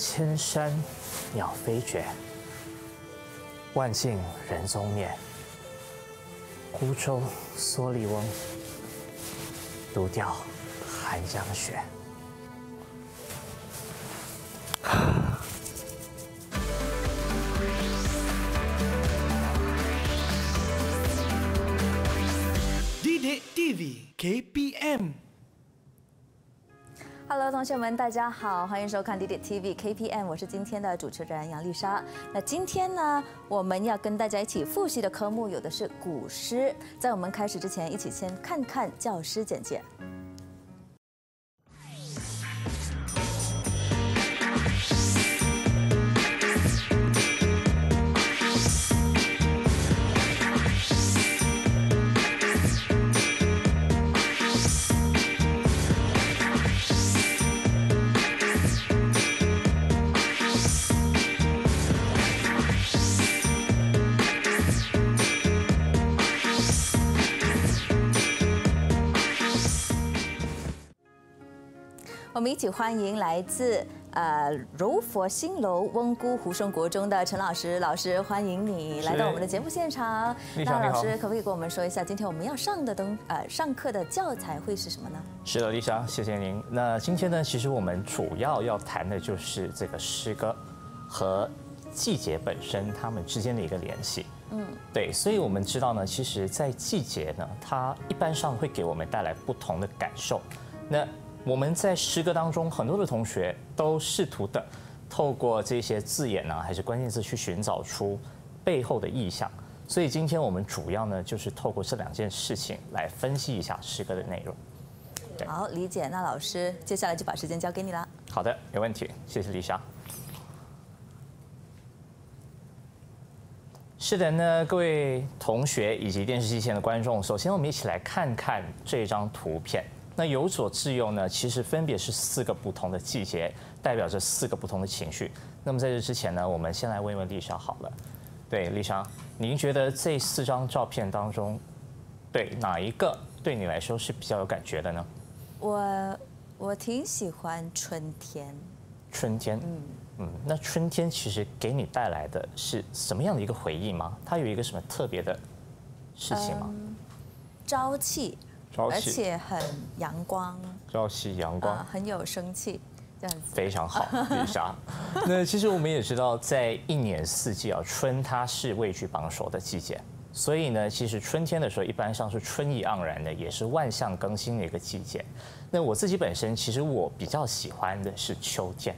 千山鸟飞绝，万径人踪灭。孤舟蓑笠翁，独钓寒江雪。KPM，Hello，同学们，大家好，欢迎收看 d i d TV KPM，我是今天的主持人杨丽莎。那今天呢，我们要跟大家一起复习的科目，有的是古诗。在我们开始之前，一起先看看教师简介。我们一起欢迎来自呃柔佛新楼翁姑湖生国中的陈老师，老师欢迎你来到我们的节目现场。那老师可不可以跟我们说一下，今天我们要上的东呃，上课的教材会是什么呢？是的，丽莎，谢谢您。那今天呢，其实我们主要要谈的就是这个诗歌和季节本身它们之间的一个联系。嗯，对，所以我们知道呢，其实，在季节呢，它一般上会给我们带来不同的感受。那我们在诗歌当中，很多的同学都试图的透过这些字眼呢，还是关键字去寻找出背后的意象。所以今天我们主要呢，就是透过这两件事情来分析一下诗歌的内容。好，李解。那老师，接下来就把时间交给你了。好的，没问题。谢谢李莎。是的，那各位同学以及电视机前的观众，首先我们一起来看看这张图片。那由左至右呢，其实分别是四个不同的季节，代表着四个不同的情绪。那么在这之前呢，我们先来问问丽莎好了。对，丽莎，您觉得这四张照片当中，对哪一个对你来说是比较有感觉的呢？我我挺喜欢春天。春天，嗯嗯，那春天其实给你带来的是什么样的一个回忆吗？它有一个什么特别的事情吗？朝气。而且很阳光，朝气阳光，很有生气，这样子非常好。那其实我们也知道，在一年四季啊，春它是位居榜首的季节，所以呢，其实春天的时候一般上是春意盎然的，也是万象更新的一个季节。那我自己本身其实我比较喜欢的是秋天，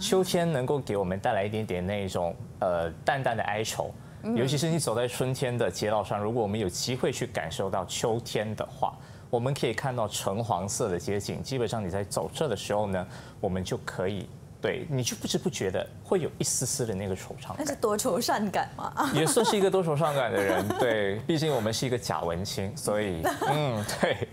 秋天能够给我们带来一点点那种呃淡淡的哀愁。尤其是你走在春天的街道上，如果我们有机会去感受到秋天的话，我们可以看到橙黄色的街景。基本上你在走这的时候呢，我们就可以，对，你就不知不觉的会有一丝丝的那个惆怅。那是多愁善感嘛？也算是一个多愁善感的人，对。毕竟我们是一个假文青，所以，嗯，对。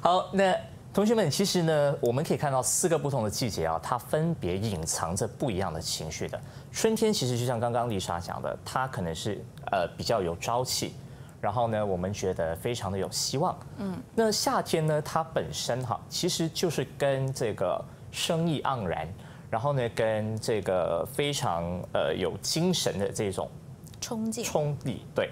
好，那。同学们，其实呢，我们可以看到四个不同的季节啊，它分别隐藏着不一样的情绪的。春天其实就像刚刚丽莎讲的，它可能是呃比较有朝气，然后呢，我们觉得非常的有希望。嗯，那夏天呢，它本身哈，其实就是跟这个生意盎然，然后呢，跟这个非常呃有精神的这种，冲劲，冲力，对。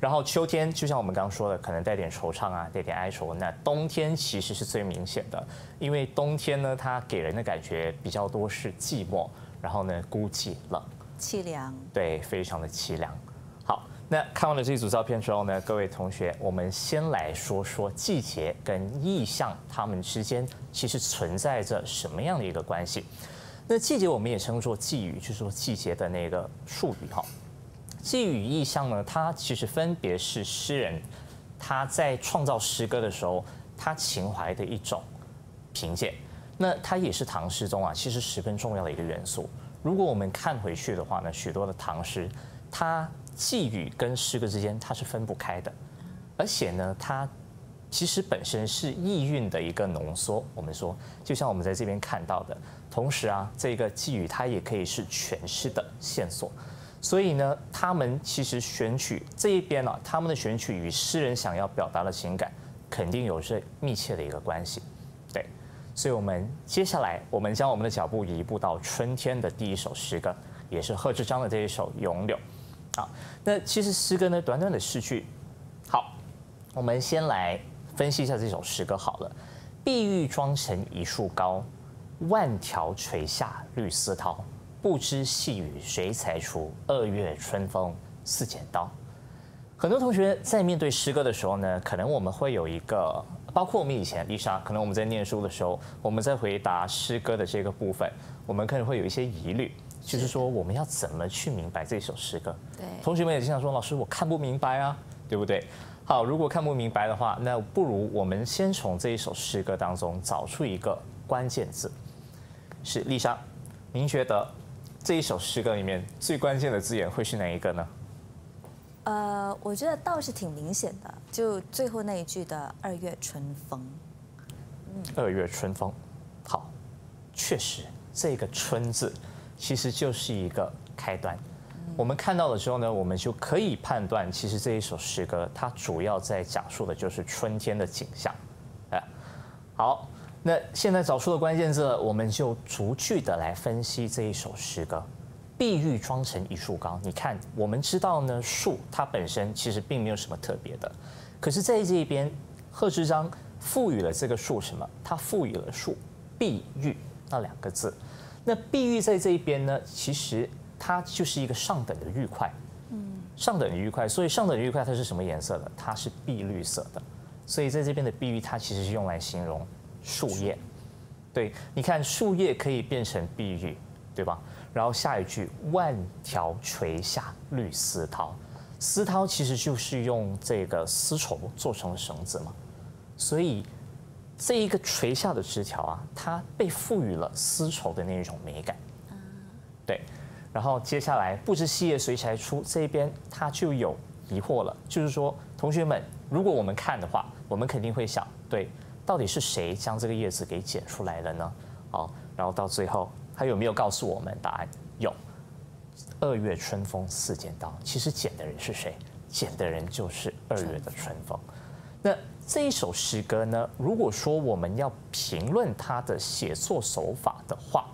然后秋天就像我们刚刚说的，可能带点惆怅啊，带点哀愁。那冬天其实是最明显的，因为冬天呢，它给人的感觉比较多是寂寞，然后呢，孤寂、冷、凄凉。对，非常的凄凉。好，那看完了这一组照片之后呢，各位同学，我们先来说说季节跟意象它们之间其实存在着什么样的一个关系。那季节我们也称作季语，就是说季节的那个术语，哈。寄语意象呢，它其实分别是诗人他在创造诗歌的时候，他情怀的一种凭借。那它也是唐诗中啊，其实十分重要的一个元素。如果我们看回去的话呢，许多的唐诗，它寄语跟诗歌之间它是分不开的，而且呢，它其实本身是意蕴的一个浓缩。我们说，就像我们在这边看到的，同时啊，这个寄语它也可以是全诗的线索。所以呢，他们其实选取这一边呢，他们的选取与诗人想要表达的情感，肯定有着密切的一个关系，对。所以，我们接下来我们将我们的脚步移步到春天的第一首诗歌，也是贺知章的这一首《咏柳》啊。那其实诗歌呢，短短的诗句，好，我们先来分析一下这首诗歌好了。碧玉妆成一树高，万条垂下绿丝绦。不知细雨谁裁出，二月春风似剪刀。很多同学在面对诗歌的时候呢，可能我们会有一个，包括我们以前丽莎，可能我们在念书的时候，我们在回答诗歌的这个部分，我们可能会有一些疑虑，就是说我们要怎么去明白这首诗歌？对，同学们也经常说，老师我看不明白啊，对不对？好，如果看不明白的话，那不如我们先从这一首诗歌当中找出一个关键字，是丽莎，您觉得？这一首诗歌里面最关键的字眼会是哪一个呢？呃，我觉得倒是挺明显的，就最后那一句的“二月春风”。嗯，“二月春风”好，确实这个“春”字其实就是一个开端。我们看到了之后呢，我们就可以判断，其实这一首诗歌它主要在讲述的就是春天的景象。哎，好。那现在找出的关键字，我们就逐句的来分析这一首诗歌。“碧玉妆成一树高”，你看，我们知道呢，树它本身其实并没有什么特别的，可是，在这一边，贺知章赋予了这个树什么？他赋予了“树碧玉”那两个字。那“碧玉”在这一边呢，其实它就是一个上等的玉块，嗯，上等的玉块。所以，上等的玉块它是什么颜色的？它是碧绿色的。所以，在这边的“碧玉”它其实是用来形容。树叶，对，你看树叶可以变成碧玉，对吧？然后下一句，万条垂下绿丝绦，丝绦其实就是用这个丝绸做成绳子嘛。所以这一个垂下的枝条啊，它被赋予了丝绸的那一种美感。对，然后接下来不知细叶谁裁出，这边它就有疑惑了，就是说同学们，如果我们看的话，我们肯定会想，对。到底是谁将这个叶子给剪出来了呢？哦，然后到最后，他有没有告诉我们答案？有。二月春风似剪刀，其实剪的人是谁？剪的人就是二月的春风。那这一首诗歌呢？如果说我们要评论它的写作手法的话，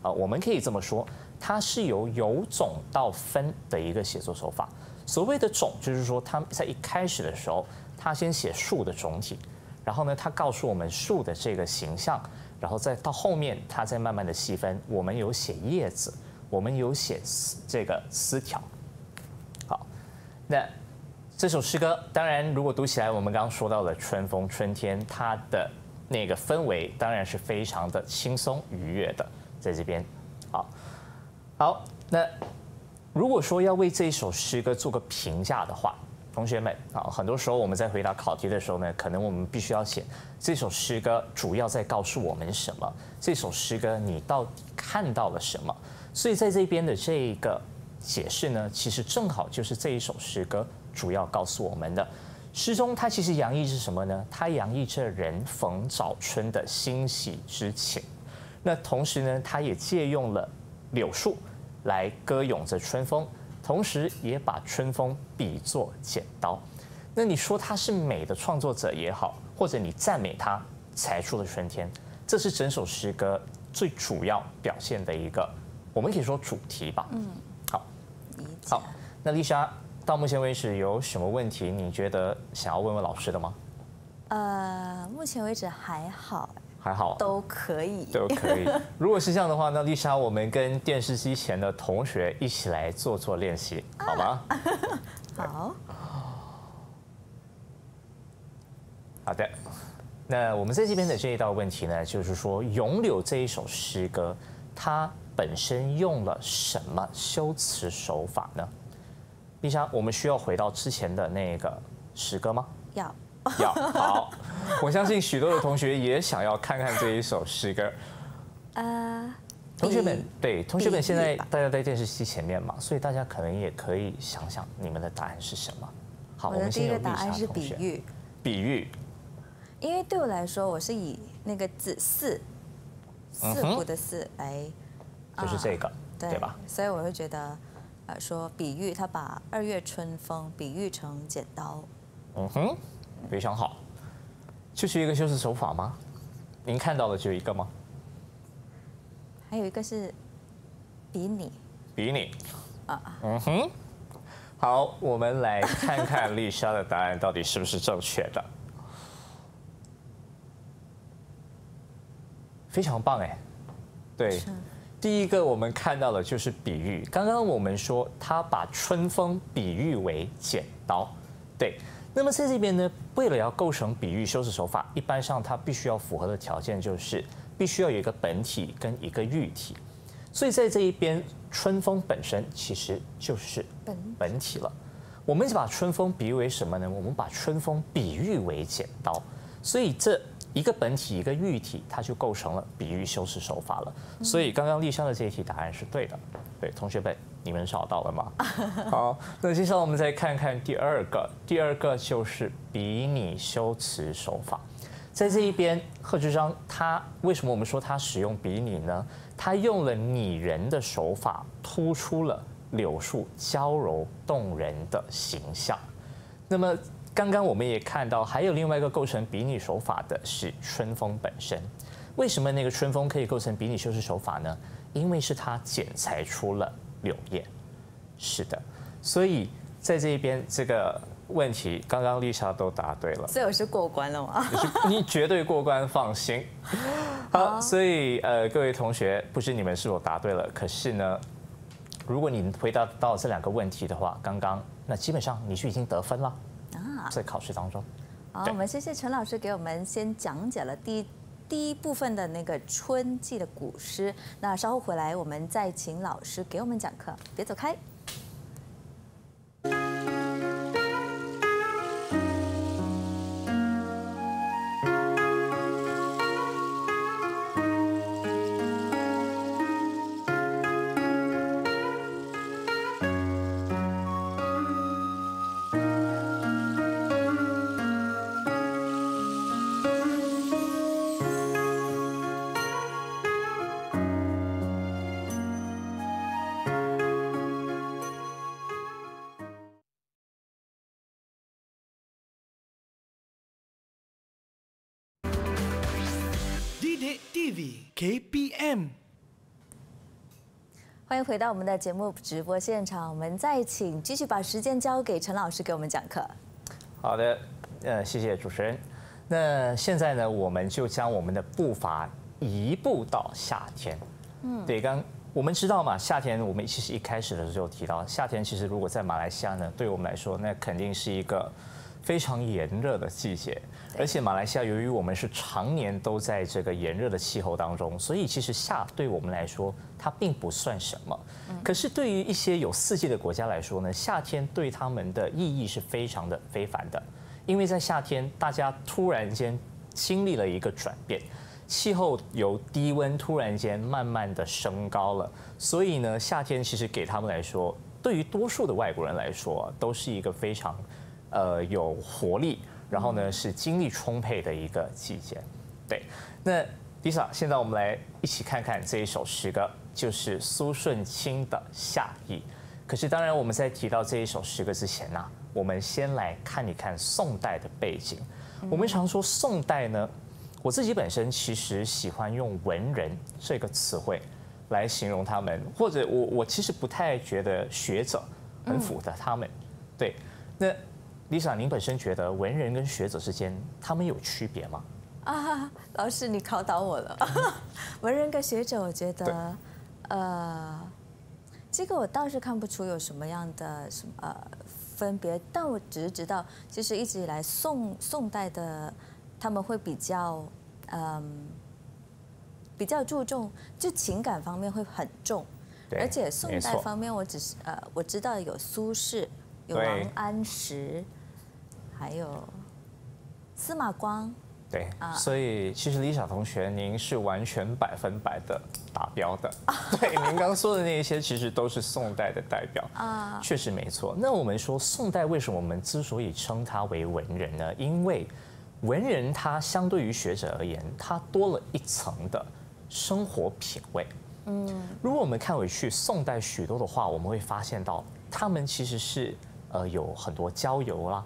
啊，我们可以这么说，它是由由种到分的一个写作手法。所谓的种，就是说他在一开始的时候，他先写树的总体。然后呢，他告诉我们树的这个形象，然后再到后面，他再慢慢的细分。我们有写叶子，我们有写这个丝条。好，那这首诗歌，当然如果读起来，我们刚刚说到了春风、春天，它的那个氛围当然是非常的轻松愉悦的，在这边。好，好，那如果说要为这首诗歌做个评价的话，同学们啊，很多时候我们在回答考题的时候呢，可能我们必须要写这首诗歌主要在告诉我们什么？这首诗歌你到底看到了什么？所以在这边的这一个解释呢，其实正好就是这一首诗歌主要告诉我们的。诗中它其实洋溢是什么呢？它洋溢着人逢早春的欣喜之情。那同时呢，它也借用了柳树来歌咏着春风。同时也把春风比作剪刀，那你说他是美的创作者也好，或者你赞美他才出了春天，这是整首诗歌最主要表现的一个，我们可以说主题吧。嗯，好，好，那丽莎，到目前为止有什么问题？你觉得想要问问老师的吗？呃，目前为止还好。还好，都可以，都可以。如果是这样的话，那丽莎，我们跟电视机前的同学一起来做做练习，好吗？好。好的。那我们在这边的这一道问题呢，就是说《咏柳》这一首诗歌，它本身用了什么修辞手法呢？丽莎，我们需要回到之前的那个诗歌吗？要。要好，我相信许多的同学也想要看看这一首诗歌。呃，同学们，对，同学们现在大家在电视机前面嘛，所以大家可能也可以想想你们的答案是什么。好，我们第一个答案是比喻，比喻。因为对我来说，我是以那个“四四胡”的“四”来，就是这个，对吧？所以我会觉得，呃，说比喻，他把二月春风比喻成剪刀。嗯哼。非常好，就是一个修饰手法吗？您看到的只有一个吗？还有一个是，比拟。比拟。啊。嗯哼。好，我们来看看丽莎的答案到底是不是正确的。非常棒哎。对，第一个我们看到的就是比喻。刚刚我们说，他把春风比喻为剪刀，对。那么在这边呢，为了要构成比喻修辞手法，一般上它必须要符合的条件就是，必须要有一个本体跟一个喻体。所以在这一边，春风本身其实就是本本体了。我们把春风比喻为什么呢？我们把春风比喻为剪刀，所以这。一个本体，一个喻体，它就构成了比喻修辞手法了。所以刚刚丽莎的这一题答案是对的。对，同学们，你们找到了吗？好，那接下来我们再看看第二个，第二个就是比拟修辞手法。在这一边，贺知章他为什么我们说他使用比拟呢？他用了拟人的手法，突出了柳树娇柔动人的形象。那么刚刚我们也看到，还有另外一个构成比拟手法的是“春风本身”。为什么那个春风可以构成比拟修饰手法呢？因为是它剪裁出了柳叶。是的，所以在这一边这个问题，刚刚丽莎都答对了，所以我是过关了吗？你绝对过关，放心。好，所以呃，各位同学，不知你们是否答对了？可是呢，如果你回答到这两个问题的话，刚刚那基本上你就已经得分了。在考试当中，好，我们谢谢陈老师给我们先讲解了第第一部分的那个春季的古诗，那稍后回来我们再请老师给我们讲课，别走开。A b m 欢迎回到我们的节目直播现场。我们再请继续把时间交给陈老师给我们讲课。好的，呃，谢谢主持人。那现在呢，我们就将我们的步伐移步到夏天。嗯，对，刚我们知道嘛，夏天我们其实一开始的时候提到，夏天其实如果在马来西亚呢，对我们来说，那肯定是一个。非常炎热的季节，而且马来西亚由于我们是常年都在这个炎热的气候当中，所以其实夏对我们来说它并不算什么。可是对于一些有四季的国家来说呢，夏天对他们的意义是非常的非凡的，因为在夏天大家突然间经历了一个转变，气候由低温突然间慢慢的升高了，所以呢夏天其实给他们来说，对于多数的外国人来说都是一个非常。呃，有活力，然后呢是精力充沛的一个季节，对。那 Lisa，现在我们来一起看看这一首诗歌，就是苏舜清的《夏意》。可是，当然我们在提到这一首诗歌之前呢，我们先来看一看宋代的背景。我们常说宋代呢，我自己本身其实喜欢用“文人”这个词汇来形容他们，或者我我其实不太觉得学者很符合他们。对，那。s 莎，您本身觉得文人跟学者之间，他们有区别吗？啊，老师，你考倒我了。文人跟学者，我觉得，呃，这个我倒是看不出有什么样的什么分别。但我只是知道，其实一直以来宋宋代的他们会比较，嗯，比较注重就情感方面会很重。而且宋代方面，我只是呃，我知道有苏轼，有王安石。还有司马光，对，所以其实李晓同学，您是完全百分百的达标的。对，您刚说的那一些，其实都是宋代的代表啊，确实没错。那我们说宋代为什么我们之所以称它为文人呢？因为文人他相对于学者而言，他多了一层的生活品味。嗯，如果我们看回去宋代许多的话，我们会发现到他们其实是呃有很多郊游啦。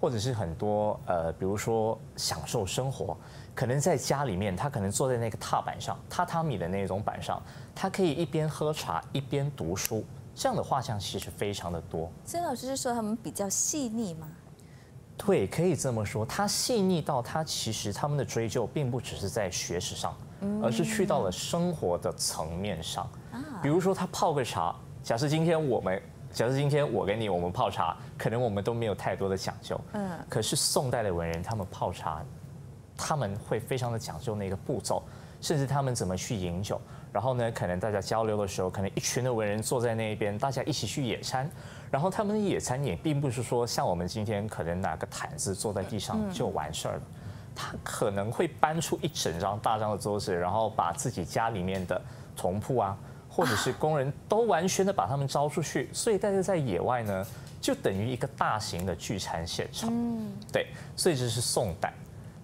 或者是很多呃，比如说享受生活，可能在家里面，他可能坐在那个踏板上，榻榻米的那种板上，他可以一边喝茶一边读书，这样的画像其实非常的多。孙老师是说他们比较细腻吗？对，可以这么说，他细腻到他其实他们的追究并不只是在学识上，而是去到了生活的层面上。比如说他泡个茶，假设今天我们。假设今天我跟你我们泡茶，可能我们都没有太多的讲究。嗯，可是宋代的文人他们泡茶，他们会非常的讲究那个步骤，甚至他们怎么去饮酒。然后呢，可能大家交流的时候，可能一群的文人坐在那一边，大家一起去野餐。然后他们的野餐也并不是说像我们今天可能拿个毯子坐在地上就完事儿了，他可能会搬出一整张大张的桌子，然后把自己家里面的床铺啊。或者是工人都完全的把他们招出去，所以大家在野外呢，就等于一个大型的聚餐现场。嗯，对，所以这是宋代，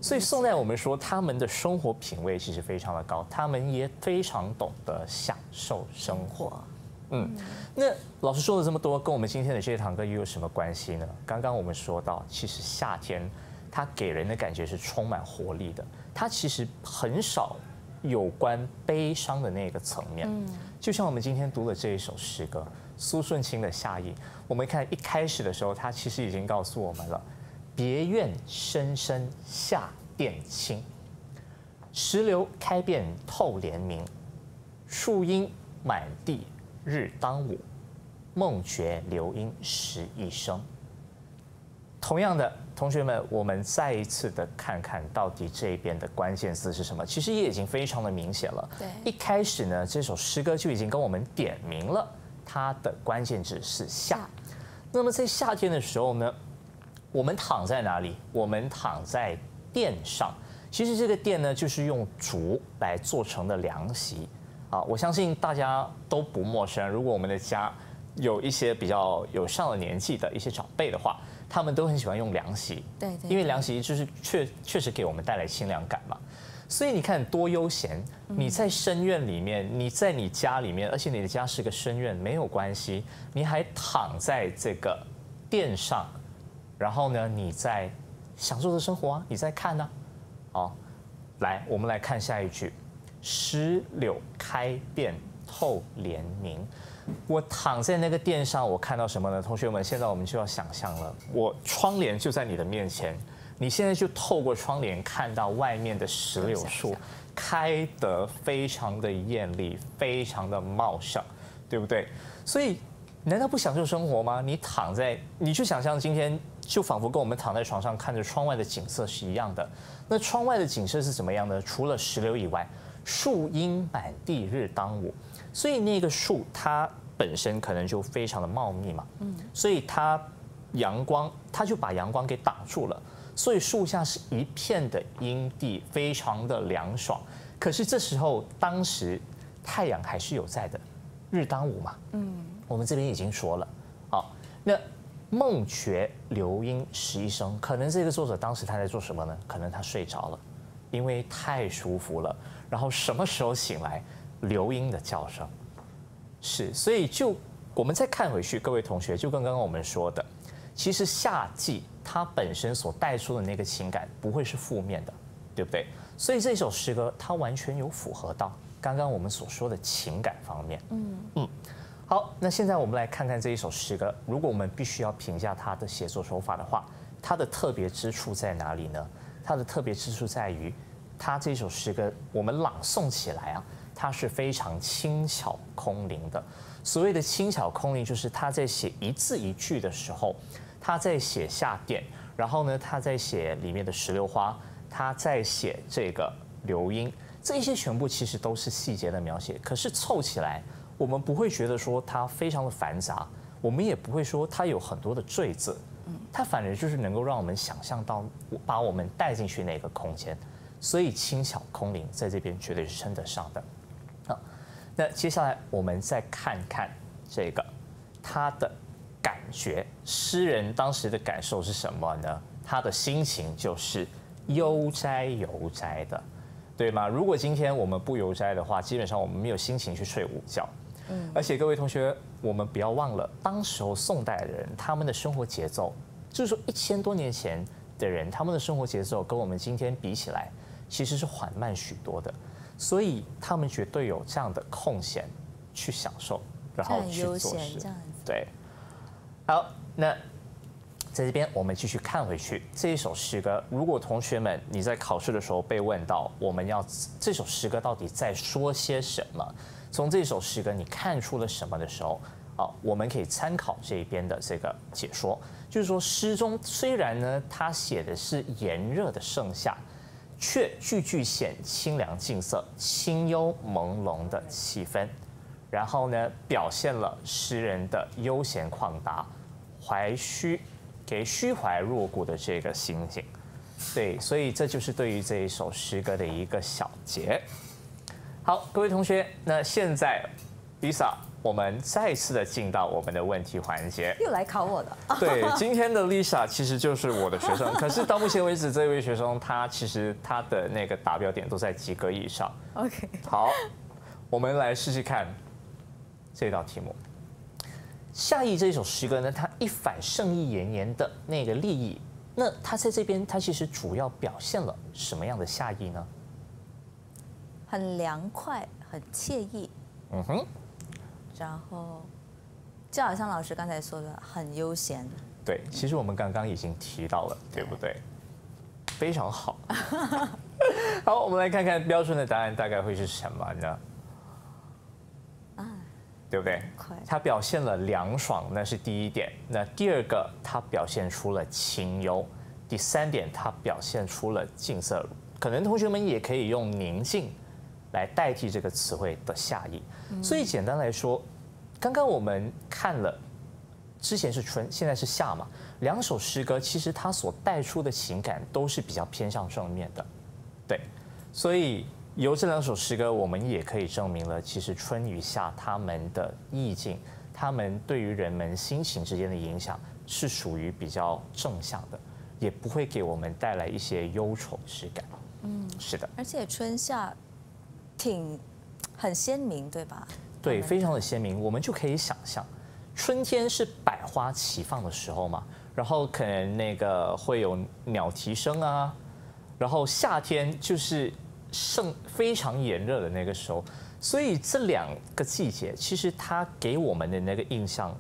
所以宋代我们说他们的生活品味其实非常的高，他们也非常懂得享受生活。嗯，那老师说了这么多，跟我们今天的这一堂课又有什么关系呢？刚刚我们说到，其实夏天它给人的感觉是充满活力的，它其实很少有关悲伤的那个层面。嗯。就像我们今天读的这一首诗歌，苏舜钦的《夏意》，我们看一开始的时候，他其实已经告诉我们了：“别院深深夏殿清，石榴开遍透帘明，树阴满地日当午，梦觉流莺时一声。”同样的。同学们，我们再一次的看看到底这边的关键字是什么？其实也已经非常的明显了。对，一开始呢，这首诗歌就已经跟我们点明了它的关键字是夏。那么在夏天的时候呢，我们躺在哪里？我们躺在垫上。其实这个垫呢，就是用竹来做成的凉席。啊，我相信大家都不陌生。如果我们的家有一些比较有上了年纪的一些长辈的话。他们都很喜欢用凉席，对，因为凉席就是确确实给我们带来清凉感嘛。所以你看多悠闲，你在深院里面，你在你家里面，而且你的家是个深院没有关系，你还躺在这个垫上，然后呢，你在享受着生活，啊，你在看呢。好，来，我们来看下一句：石榴开遍透连明。我躺在那个垫上，我看到什么呢？同学们，现在我们就要想象了。我窗帘就在你的面前，你现在就透过窗帘看到外面的石榴树，开得非常的艳丽，非常的茂盛，对不对？所以，难道不享受生活吗？你躺在，你就想象今天就仿佛跟我们躺在床上看着窗外的景色是一样的。那窗外的景色是怎么样的？除了石榴以外。树阴满地日当午，所以那个树它本身可能就非常的茂密嘛，嗯，所以它阳光它就把阳光给挡住了，所以树下是一片的阴地，非常的凉爽。可是这时候当时太阳还是有在的，日当午嘛，嗯，我们这边已经说了，好，那梦觉流莺时一声，可能这个作者当时他在做什么呢？可能他睡着了，因为太舒服了。然后什么时候醒来？流英的叫声是，所以就我们再看回去，各位同学，就跟刚刚我们说的，其实夏季它本身所带出的那个情感不会是负面的，对不对？所以这首诗歌它完全有符合到刚刚我们所说的情感方面。嗯嗯，好，那现在我们来看看这一首诗歌，如果我们必须要评价它的写作手法的话，它的特别之处在哪里呢？它的特别之处在于。他这首诗歌，我们朗诵起来啊，它是非常轻巧空灵的。所谓的轻巧空灵，就是他在写一字一句的时候，他在写下殿，然后呢，他在写里面的石榴花，他在写这个流音，这些全部其实都是细节的描写。可是凑起来，我们不会觉得说它非常的繁杂，我们也不会说它有很多的坠字。嗯，它反而就是能够让我们想象到，把我们带进去那个空间。所以轻巧空灵，在这边绝对是称得上的。好，那接下来我们再看看这个，他的感觉，诗人当时的感受是什么呢？他的心情就是悠哉悠哉的，对吗？如果今天我们不悠哉的话，基本上我们没有心情去睡午觉。嗯，而且各位同学，我们不要忘了，当时候宋代的人，他们的生活节奏，就是说一千多年前的人，他们的生活节奏跟我们今天比起来。其实是缓慢许多的，所以他们绝对有这样的空闲去享受，然后去做事。对，好，那在这边我们继续看回去这一首诗歌。如果同学们你在考试的时候被问到，我们要这首诗歌到底在说些什么？从这首诗歌你看出了什么的时候，啊，我们可以参考这边的这个解说。就是说，诗中虽然呢，他写的是炎热的盛夏。却句句显清凉静色、清幽朦胧的气氛，然后呢，表现了诗人的悠闲旷达、怀虚、给虚怀若谷的这个心境。对，所以这就是对于这一首诗歌的一个小结。好，各位同学，那现在比萨。我们再次的进到我们的问题环节，又来考我了。对，今天的 Lisa 其实就是我的学生，可是到目前为止，这位学生他其实他的那个达标点都在及格以上。OK，好，我们来试试看这道题目。夏意这首诗歌呢，它一反盛意炎炎的那个利益，那它在这边它其实主要表现了什么样的夏意呢？很凉快，很惬意。嗯哼。然后，就好像老师刚才说的，很悠闲。对，其实我们刚刚已经提到了，对不对？非常好。好，我们来看看标准的答案大概会是什么，呢？啊，对不对？它表现了凉爽，那是第一点。那第二个，它表现出了清幽。第三点，它表现出了静色，可能同学们也可以用宁静。来代替这个词汇的下意，所以简单来说，刚刚我们看了，之前是春，现在是夏嘛，两首诗歌其实它所带出的情感都是比较偏向正面的，对，所以由这两首诗歌，我们也可以证明了，其实春与夏他们的意境，他们对于人们心情之间的影响是属于比较正向的，也不会给我们带来一些忧愁之感，嗯，是的，而且春夏。挺很鲜明，对吧？对，非常的鲜明。我们就可以想象，春天是百花齐放的时候嘛，然后可能那个会有鸟啼声啊，然后夏天就是盛非常炎热的那个时候，所以这两个季节其实它给我们的那个印象，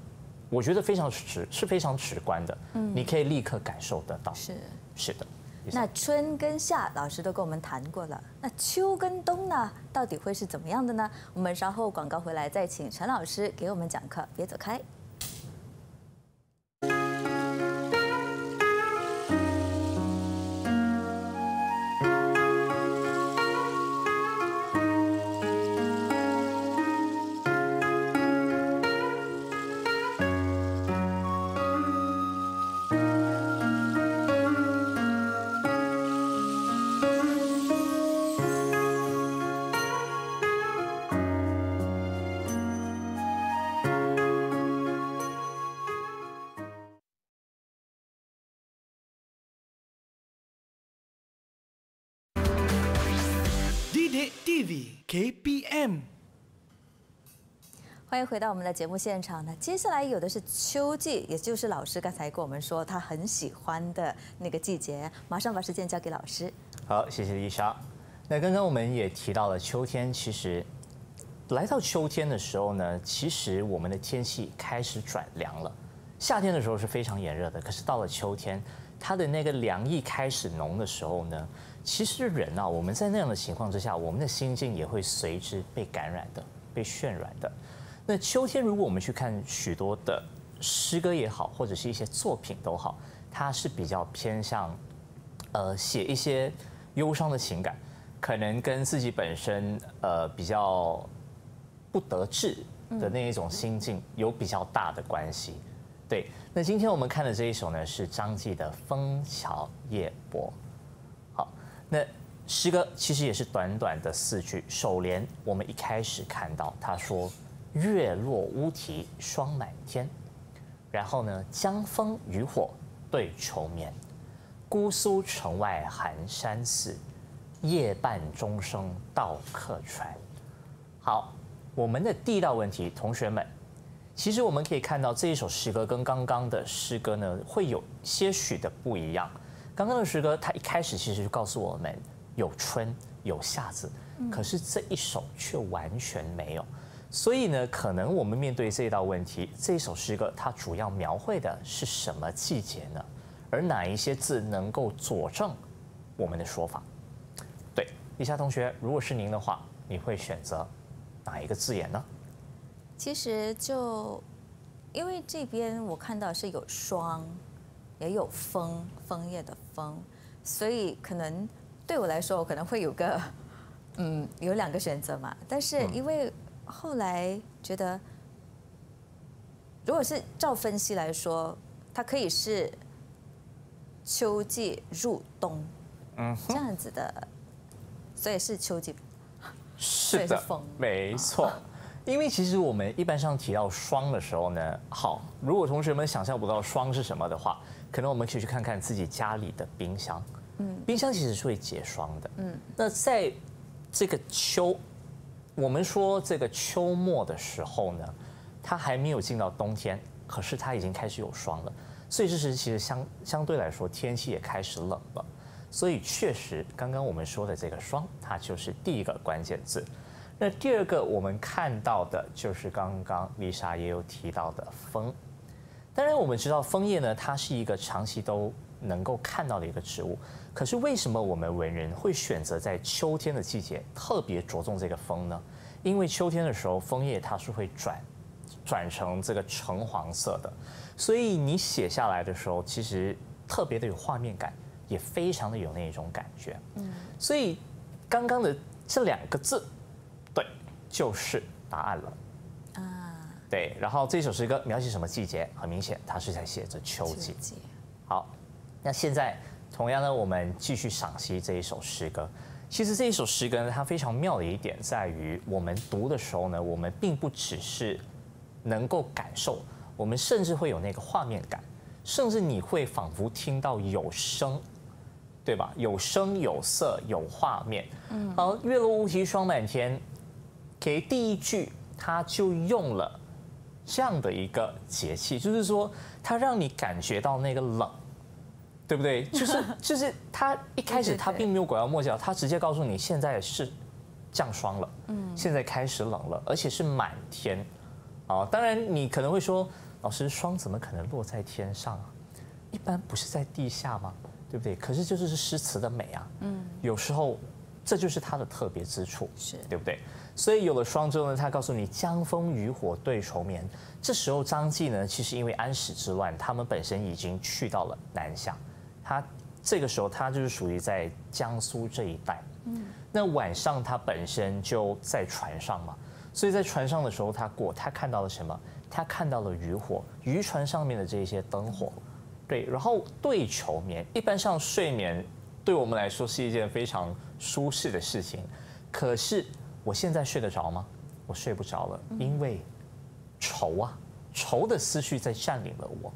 我觉得非常直是非常直观的，嗯，你可以立刻感受得到，是是的。那春跟夏老师都跟我们谈过了，那秋跟冬呢，到底会是怎么样的呢？我们稍后广告回来再请陈老师给我们讲课，别走开。KPM，欢迎回到我们的节目现场呢。接下来有的是秋季，也就是老师刚才跟我们说他很喜欢的那个季节。马上把时间交给老师。好，谢谢丽莎。那刚刚我们也提到了秋天，其实来到秋天的时候呢，其实我们的天气开始转凉了。夏天的时候是非常炎热的，可是到了秋天，它的那个凉意开始浓的时候呢。其实人啊，我们在那样的情况之下，我们的心境也会随之被感染的、被渲染的。那秋天，如果我们去看许多的诗歌也好，或者是一些作品都好，它是比较偏向，呃，写一些忧伤的情感，可能跟自己本身呃比较不得志的那一种心境有比较大的关系。对，那今天我们看的这一首呢，是张继的《枫桥夜泊》。那诗歌其实也是短短的四句，首联我们一开始看到他说：“月落乌啼霜满天”，然后呢“江枫渔火对愁眠”，“姑苏城外寒山寺，夜半钟声到客船”。好，我们的第一道问题，同学们，其实我们可以看到这一首诗歌跟刚刚的诗歌呢会有些许的不一样。刚刚的诗歌，他一开始其实就告诉我们有春有夏字，可是这一首却完全没有。所以呢，可能我们面对这道问题，这首诗歌它主要描绘的是什么季节呢？而哪一些字能够佐证我们的说法？对，以下同学，如果是您的话，你会选择哪一个字眼呢？其实就因为这边我看到是有霜。也有枫枫叶的枫，所以可能对我来说，我可能会有个 嗯，有两个选择嘛。但是因为后来觉得，如果是照分析来说，它可以是秋季入冬，嗯，这样子的，所以是秋季。是的，没错。因为其实我们一般上提到霜的时候呢，好，如果同学们想象不到霜是什么的话。可能我们可以去看看自己家里的冰箱，嗯，冰箱其实是会结霜的，嗯，那在，这个秋，我们说这个秋末的时候呢，它还没有进到冬天，可是它已经开始有霜了，所以这时其实相相对来说天气也开始冷了，所以确实刚刚我们说的这个霜，它就是第一个关键字，那第二个我们看到的就是刚刚丽莎也有提到的风。当然，我们知道枫叶呢，它是一个长期都能够看到的一个植物。可是为什么我们文人会选择在秋天的季节特别着重这个枫呢？因为秋天的时候，枫叶它是会转，转成这个橙黄色的，所以你写下来的时候，其实特别的有画面感，也非常的有那一种感觉。嗯，所以刚刚的这两个字，对，就是答案了。对，然后这首诗歌描写什么季节？很明显，它是在写着秋季。好，那现在同样呢，我们继续赏析这一首诗歌。其实这一首诗歌呢，它非常妙的一点在于，我们读的时候呢，我们并不只是能够感受，我们甚至会有那个画面感，甚至你会仿佛听到有声，对吧？有声有色，有画面。嗯。好，月落乌啼霜满天，给第一句，它就用了。这样的一个节气，就是说，它让你感觉到那个冷，对不对？就 是就是，它一开始它并没有拐弯抹角，它直接告诉你现在是降霜了，嗯，现在开始冷了，而且是满天，啊，当然你可能会说，老师，霜怎么可能落在天上啊？一般不是在地下吗？对不对？可是就是诗词的美啊，嗯，有时候。这就是它的特别之处，是对不对？所以有了双周呢，他告诉你江枫渔火对愁眠。这时候张继呢，其实因为安史之乱，他们本身已经去到了南下，他这个时候他就是属于在江苏这一带。嗯，那晚上他本身就在船上嘛，所以在船上的时候他过，他看到了什么？他看到了渔火，渔船上面的这些灯火。对，然后对愁眠，一般像睡眠。对我们来说是一件非常舒适的事情，可是我现在睡得着吗？我睡不着了，因为愁啊，愁的思绪在占领了我。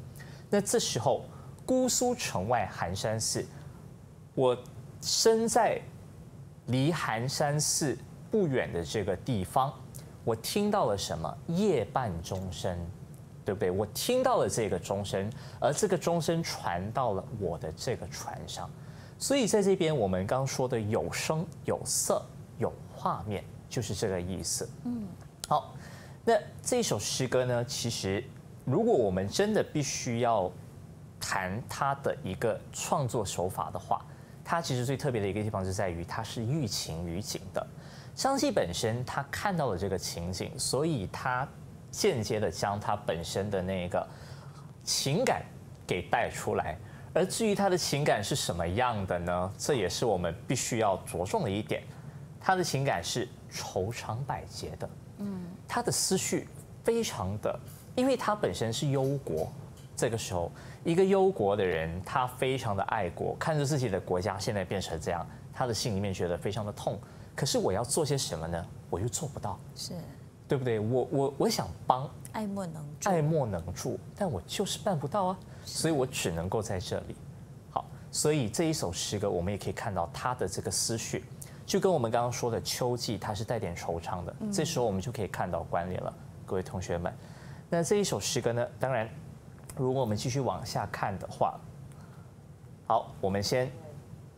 那这时候，姑苏城外寒山寺，我身在离寒山寺不远的这个地方，我听到了什么？夜半钟声，对不对？我听到了这个钟声，而这个钟声传到了我的这个船上。所以在这边，我们刚说的有声有色有画面，就是这个意思。嗯，好，那这首诗歌呢，其实如果我们真的必须要谈它的一个创作手法的话，它其实最特别的一个地方就在于它是寓情于景的。张继本身他看到了这个情景，所以他间接的将他本身的那个情感给带出来。而至于他的情感是什么样的呢？这也是我们必须要着重的一点。他的情感是愁肠百结的，嗯，他的思绪非常的，因为他本身是忧国。这个时候，一个忧国的人，他非常的爱国，看着自己的国家现在变成这样，他的心里面觉得非常的痛。可是我要做些什么呢？我又做不到，是对不对？我我我想帮，爱莫能助，爱莫能助，但我就是办不到啊。所以我只能够在这里。好，所以这一首诗歌，我们也可以看到它的这个思绪，就跟我们刚刚说的秋季，它是带点惆怅的。这时候我们就可以看到关联了，各位同学们。那这一首诗歌呢？当然，如果我们继续往下看的话，好，我们先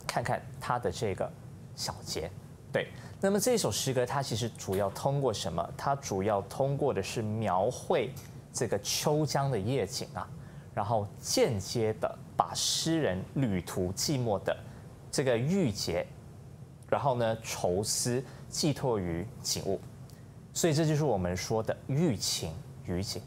看看它的这个小节。对，那么这首诗歌它其实主要通过什么？它主要通过的是描绘这个秋江的夜景啊。然后间接的把诗人旅途寂寞的这个郁结，然后呢愁思寄托于景物，所以这就是我们说的寓情于景。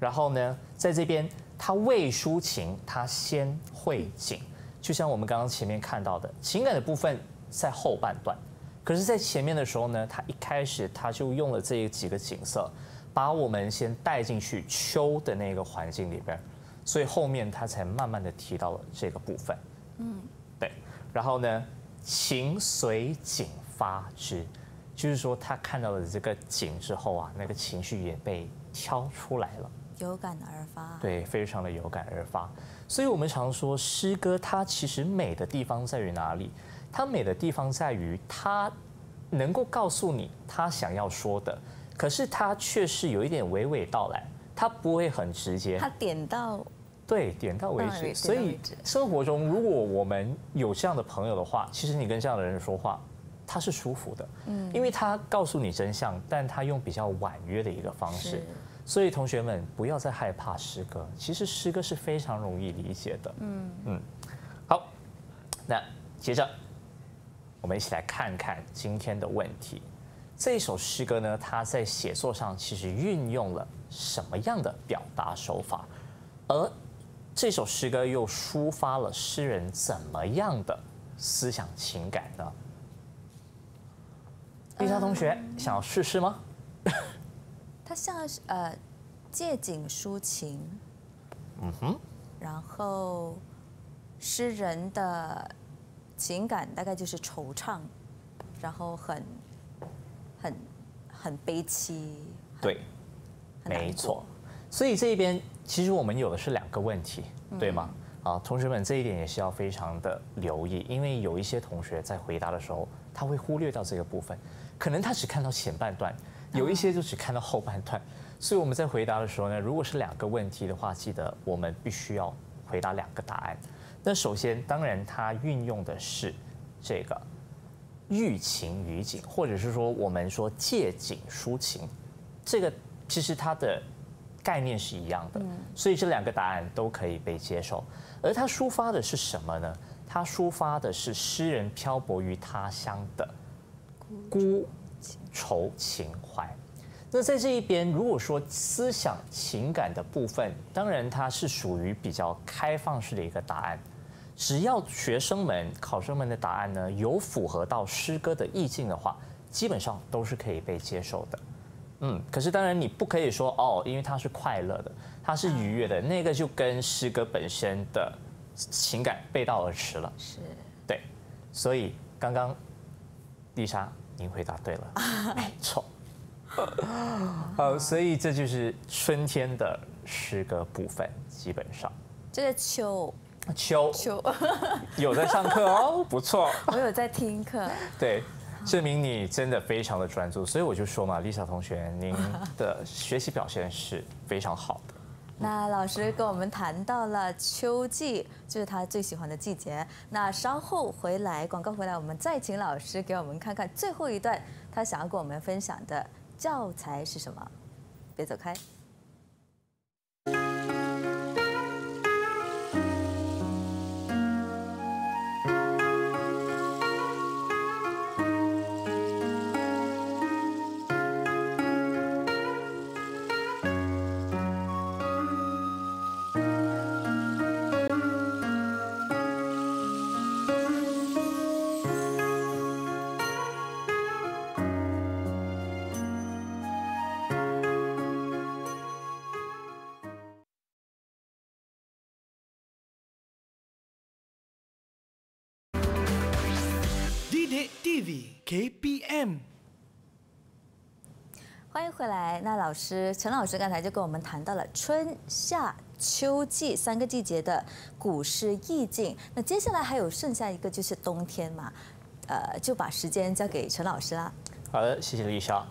然后呢，在这边他未抒情，他先会景，就像我们刚刚前面看到的情感的部分在后半段，可是，在前面的时候呢，他一开始他就用了这几个景色，把我们先带进去秋的那个环境里边。所以后面他才慢慢的提到了这个部分，嗯，对，然后呢，情随景发之，就是说他看到了这个景之后啊，那个情绪也被挑出来了，有感而发，对，非常的有感而发。所以我们常说诗歌，它其实美的地方在于哪里？它美的地方在于它能够告诉你他想要说的，可是它却是有一点娓娓道来，它不会很直接，它点到。对，点到为止。所以生活中，如果我们有这样的朋友的话，其实你跟这样的人说话，他是舒服的，嗯，因为他告诉你真相，但他用比较婉约的一个方式。所以同学们不要再害怕诗歌，其实诗歌是非常容易理解的。嗯嗯，好，那接着我们一起来看看今天的问题，这首诗歌呢，它在写作上其实运用了什么样的表达手法，而这首诗歌又抒发了诗人怎么样的思想情感呢？丽莎同学想要试试吗？它像是呃借景抒情，嗯哼，然后诗人的情感大概就是惆怅，然后很很很悲戚，对，没错，所以这一边。其实我们有的是两个问题，对吗？啊，同学们，这一点也是要非常的留意，因为有一些同学在回答的时候，他会忽略到这个部分，可能他只看到前半段，有一些就只看到后半段。所以我们在回答的时候呢，如果是两个问题的话，记得我们必须要回答两个答案。那首先，当然他运用的是这个寓情于景，或者是说我们说借景抒情，这个其实它的。概念是一样的，所以这两个答案都可以被接受。而他抒发的是什么呢？他抒发的是诗人漂泊于他乡的孤愁情怀。那在这一边，如果说思想情感的部分，当然它是属于比较开放式的一个答案，只要学生们、考生们的答案呢有符合到诗歌的意境的话，基本上都是可以被接受的。嗯，可是当然你不可以说哦，因为它是快乐的，它是愉悦的，那个就跟诗歌本身的情感背道而驰了。是。对，所以刚刚丽莎您回答对了，没 错。呃，所以这就是春天的诗歌部分，基本上。这是秋。秋。秋。有在上课哦，不错。我有在听课。对。证明你真的非常的专注，所以我就说嘛，Lisa 同学，您的学习表现是非常好的。那老师跟我们谈到了秋季，就是他最喜欢的季节。那稍后回来广告回来，我们再请老师给我们看看最后一段，他想要跟我们分享的教材是什么？别走开。欢迎回来。那老师陈老师刚才就跟我们谈到了春夏秋季三个季节的古诗意境，那接下来还有剩下一个就是冬天嘛，呃，就把时间交给陈老师啦。好的，谢谢李晓。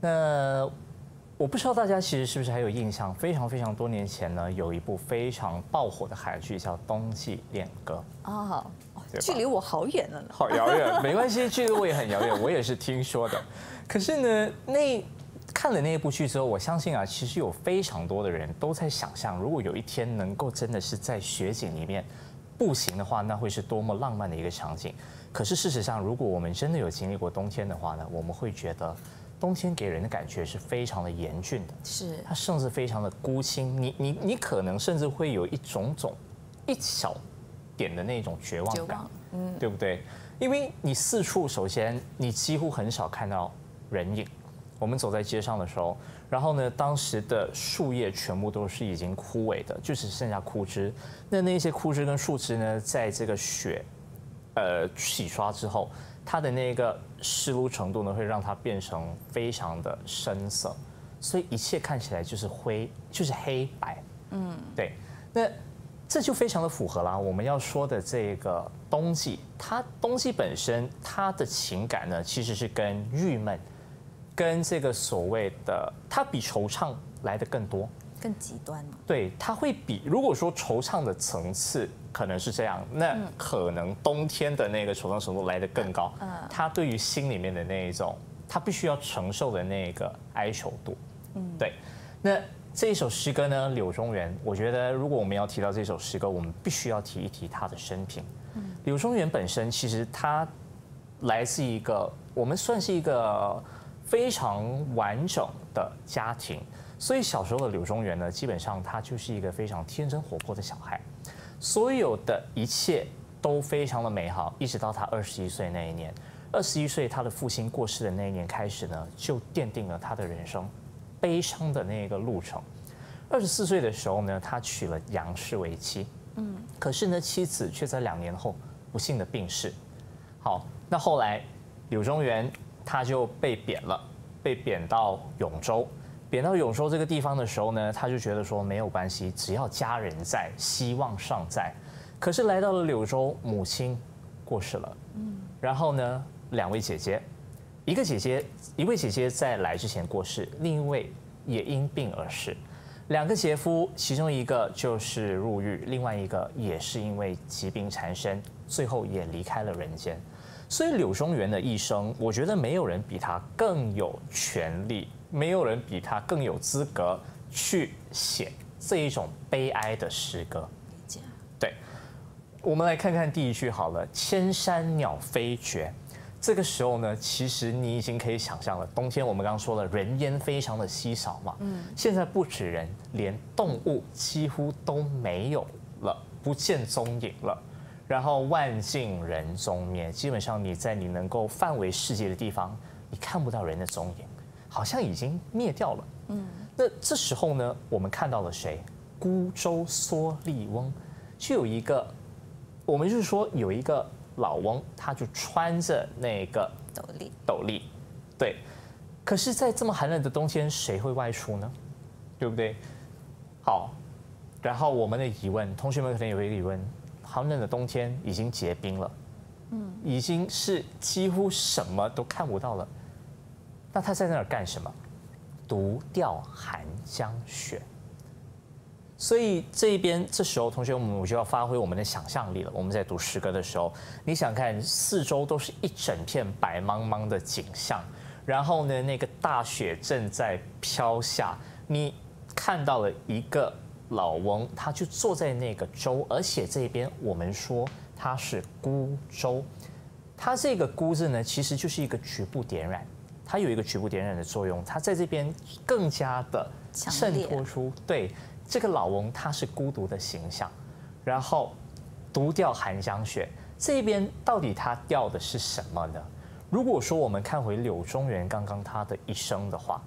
那我不知道大家其实是不是还有印象，非常非常多年前呢，有一部非常爆火的韩剧叫《冬季恋歌》啊，距离我好远了。好遥远，没关系，距离我也很遥远，我也是听说的。可是呢，那看了那一部剧之后，我相信啊，其实有非常多的人都在想象，如果有一天能够真的是在雪景里面步行的话，那会是多么浪漫的一个场景。可是事实上，如果我们真的有经历过冬天的话呢，我们会觉得。冬天给人的感觉是非常的严峻的，是它甚至非常的孤清，你你你可能甚至会有一种种一小点的那种绝望感，嗯，对不对？因为你四处首先你几乎很少看到人影，我们走在街上的时候，然后呢，当时的树叶全部都是已经枯萎的，就只剩下枯枝。那那些枯枝跟树枝呢，在这个雪，呃，洗刷之后。它的那个湿漉程度呢，会让它变成非常的深色，所以一切看起来就是灰，就是黑白。嗯，对，那这就非常的符合啦。我们要说的这个冬季，它冬季本身它的情感呢，其实是跟郁闷，跟这个所谓的它比惆怅来的更多。更极端了。对，他会比如果说惆怅的层次可能是这样，那可能冬天的那个惆怅程度来得更高。嗯，他对于心里面的那一种，他必须要承受的那个哀愁度。嗯，对。那这首诗歌呢，柳宗元，我觉得如果我们要提到这首诗歌，我们必须要提一提他的生平。嗯，柳宗元本身其实他来自一个我们算是一个非常完整的家庭。所以小时候的柳宗元呢，基本上他就是一个非常天真活泼的小孩，所有的一切都非常的美好，一直到他二十一岁那一年，二十一岁他的父亲过世的那一年开始呢，就奠定了他的人生悲伤的那个路程。二十四岁的时候呢，他娶了杨氏为妻，嗯，可是呢，妻子却在两年后不幸的病逝。好，那后来柳宗元他就被贬了，被贬到永州。贬到永州这个地方的时候呢，他就觉得说没有关系，只要家人在，希望尚在。可是来到了柳州，母亲过世了，嗯，然后呢，两位姐姐，一个姐姐，一位姐姐在来之前过世，另一位也因病而逝。两个姐夫，其中一个就是入狱，另外一个也是因为疾病缠身，最后也离开了人间。所以柳宗元的一生，我觉得没有人比他更有权利没有人比他更有资格去写这一种悲哀的诗歌。对，我们来看看第一句好了，“千山鸟飞绝”，这个时候呢，其实你已经可以想象了。冬天我们刚刚说了，人烟非常的稀少嘛。嗯。现在不止人，连动物几乎都没有了，不见踪影了。然后“万径人踪灭”，基本上你在你能够范围世界的地方，你看不到人的踪影。好像已经灭掉了，嗯，那这时候呢，我们看到了谁？孤舟蓑笠翁，就有一个，我们就是说有一个老翁，他就穿着那个斗笠，斗笠，对。可是，在这么寒冷的冬天，谁会外出呢？对不对？好，然后我们的疑问，同学们可能有一个疑问：寒冷的冬天已经结冰了，嗯，已经是几乎什么都看不到了。那他在那儿干什么？独钓寒江雪。所以这边这时候，同学我们就要发挥我们的想象力了。我们在读诗歌的时候，你想看四周都是一整片白茫茫的景象，然后呢，那个大雪正在飘下，你看到了一个老翁，他就坐在那个舟，而且这边我们说他是孤舟，他这个孤字呢，其实就是一个局部点染。它有一个局部点染的作用，它在这边更加的衬托出对这个老翁他是孤独的形象。然后，独钓寒江雪，这边到底他钓的是什么呢？如果说我们看回柳宗元刚刚他的一生的话，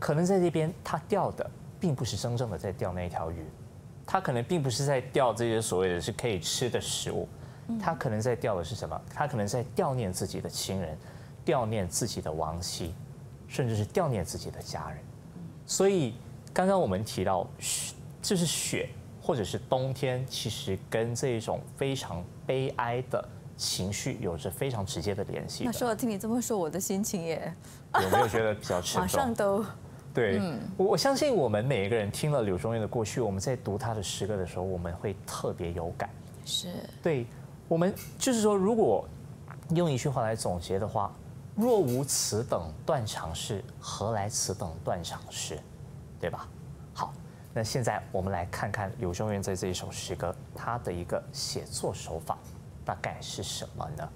可能在这边他钓的并不是真正的在钓那一条鱼，他可能并不是在钓这些所谓的是可以吃的食物，他可能在钓的是什么？他可能在悼念自己的亲人。悼念自己的亡妻，甚至是悼念自己的家人，所以刚刚我们提到，就是雪或者是冬天，其实跟这种非常悲哀的情绪有着非常直接的联系。那说，听你这么说，我的心情也有没有觉得比较 沉重？马上都 对我相信，我们每一个人听了柳宗元的过去，我们在读他的诗歌的时候，我们会特别有感。是对我们就是说，如果用一句话来总结的话。若无此等断肠事，何来此等断肠事，对吧？好，那现在我们来看看柳宗元在这一首诗歌，他的一个写作手法大概是什么呢？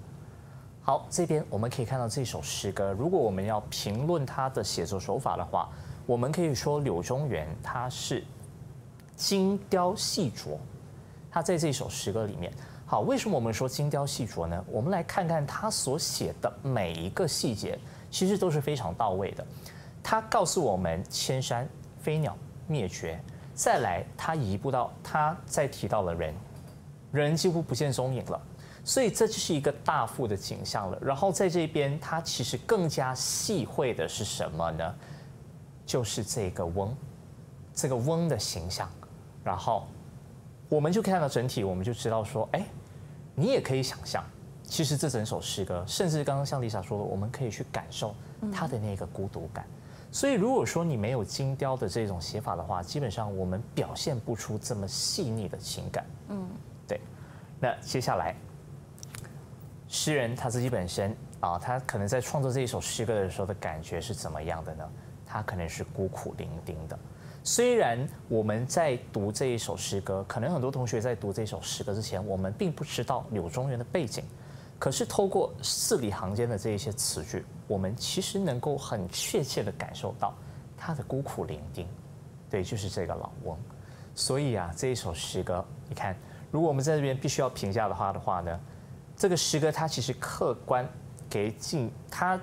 好，这边我们可以看到这首诗歌，如果我们要评论他的写作手法的话，我们可以说柳宗元他是精雕细琢，他在这首诗歌里面。好，为什么我们说精雕细琢呢？我们来看看他所写的每一个细节，其实都是非常到位的。他告诉我们，千山飞鸟灭绝，再来他移步到他再提到了人，人几乎不见踪影了，所以这就是一个大富的景象了。然后在这边，他其实更加细会的是什么呢？就是这个翁，这个翁的形象。然后我们就看到整体，我们就知道说，哎。你也可以想象，其实这整首诗歌，甚至刚刚像丽莎说的，我们可以去感受他的那个孤独感。所以，如果说你没有精雕的这种写法的话，基本上我们表现不出这么细腻的情感。嗯，对。那接下来，诗人他自己本身啊，他可能在创作这一首诗歌的时候的感觉是怎么样的呢？他可能是孤苦伶仃的。虽然我们在读这一首诗歌，可能很多同学在读这首诗歌之前，我们并不知道柳宗元的背景。可是，透过字里行间的这一些词句，我们其实能够很确切的感受到他的孤苦伶仃。对，就是这个老翁。所以啊，这一首诗歌，你看，如果我们在这边必须要评价的话的话呢，这个诗歌它其实客观给境，它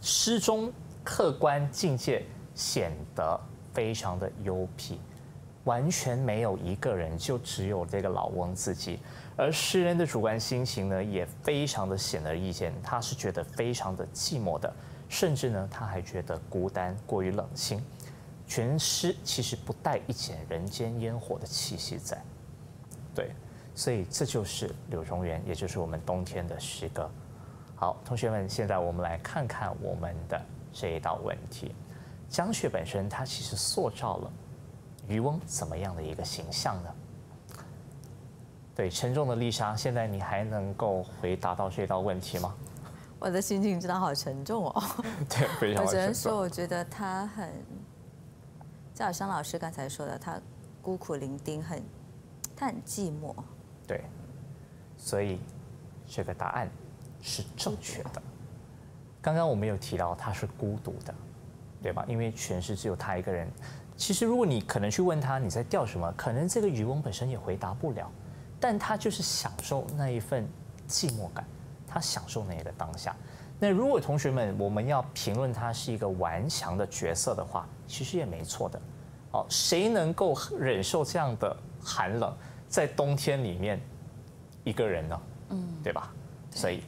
诗中客观境界显得。非常的幽僻，完全没有一个人，就只有这个老翁自己。而诗人的主观心情呢，也非常的显而易见，他是觉得非常的寂寞的，甚至呢，他还觉得孤单、过于冷清。全诗其实不带一点人间烟火的气息在。对，所以这就是柳宗元，也就是我们冬天的诗歌。好，同学们，现在我们来看看我们的这一道问题。江雪本身，他其实塑造了渔翁怎么样的一个形象呢？对，沉重的丽莎，现在你还能够回答到这道问题吗？我的心情真的好沉重哦。对，非常沉重。我只能说，我觉得他很，就好像老师刚才说的，他孤苦伶仃，很，他很寂寞。对，所以这个答案是正确的。刚刚我们有提到，他是孤独的。对吧？因为全市只有他一个人。其实，如果你可能去问他你在钓什么，可能这个渔翁本身也回答不了。但他就是享受那一份寂寞感，他享受那个当下。那如果同学们我们要评论他是一个顽强的角色的话，其实也没错的。哦，谁能够忍受这样的寒冷，在冬天里面一个人呢？嗯，对吧？所以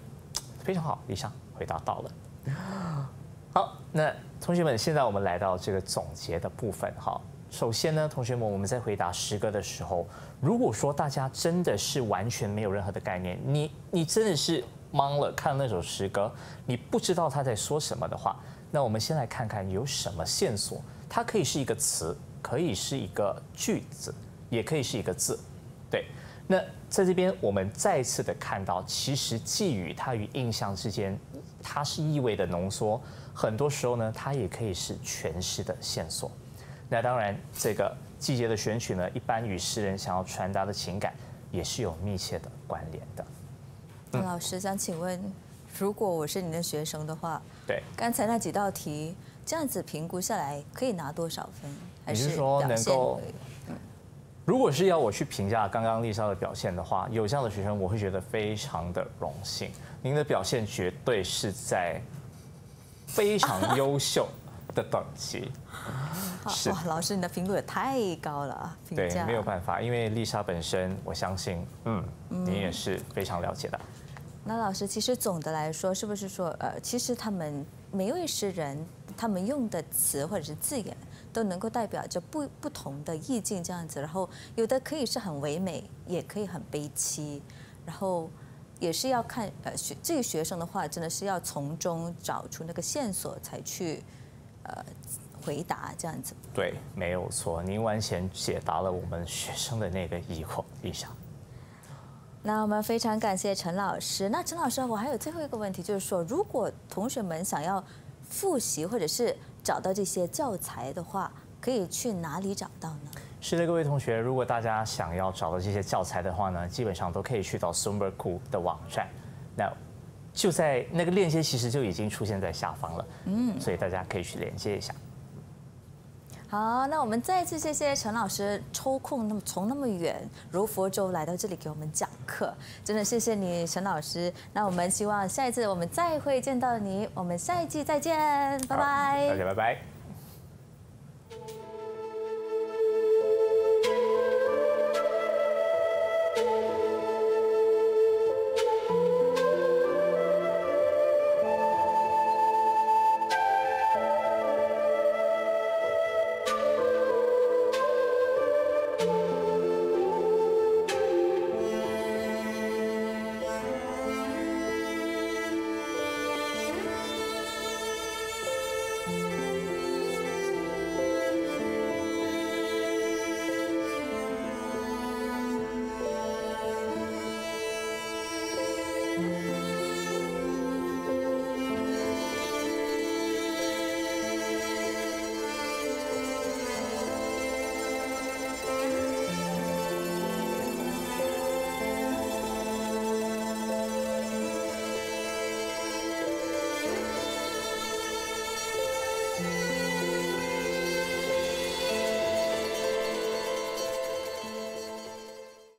非常好，李翔回答到了。好，那同学们，现在我们来到这个总结的部分。哈。首先呢，同学们，我们在回答诗歌的时候，如果说大家真的是完全没有任何的概念，你你真的是懵了，看那首诗歌，你不知道他在说什么的话，那我们先来看看有什么线索。它可以是一个词，可以是一个句子，也可以是一个字，对。那在这边，我们再次的看到，其实寄语它与印象之间，它是意味的浓缩。很多时候呢，它也可以是全诗的线索。那当然，这个季节的选取呢，一般与诗人想要传达的情感也是有密切的关联的。老师想请问，如果我是你的学生的话，对，刚才那几道题这样子评估下来，可以拿多少分？还是说能够？如果是要我去评价刚刚丽莎的表现的话，有这样的学生，我会觉得非常的荣幸。您的表现绝对是在非常优秀的等级。哇，老师，你的评估也太高了。对，没有办法，因为丽莎本身，我相信，嗯，您也是非常了解的。那老师，其实总的来说，是不是说，呃，其实他们每位诗人，他们用的词或者是字眼。都能够代表着不不同的意境这样子，然后有的可以是很唯美，也可以很悲凄，然后也是要看呃学这个学生的话，真的是要从中找出那个线索才去呃回答这样子。对，没有错，您完全解答了我们学生的那个疑惑。一下，那我们非常感谢陈老师。那陈老师，我还有最后一个问题，就是说，如果同学们想要复习或者是。找到这些教材的话，可以去哪里找到呢？是的，各位同学，如果大家想要找到这些教材的话呢，基本上都可以去到 Summer Cool 的网站，那就在那个链接其实就已经出现在下方了，嗯，所以大家可以去连接一下。好，那我们再次谢谢陈老师抽空那么从那么远如佛州来到这里给我们讲课，真的谢谢你，陈老师。那我们希望下一次我们再会见到你，我们下一季再见，拜拜。大家拜拜。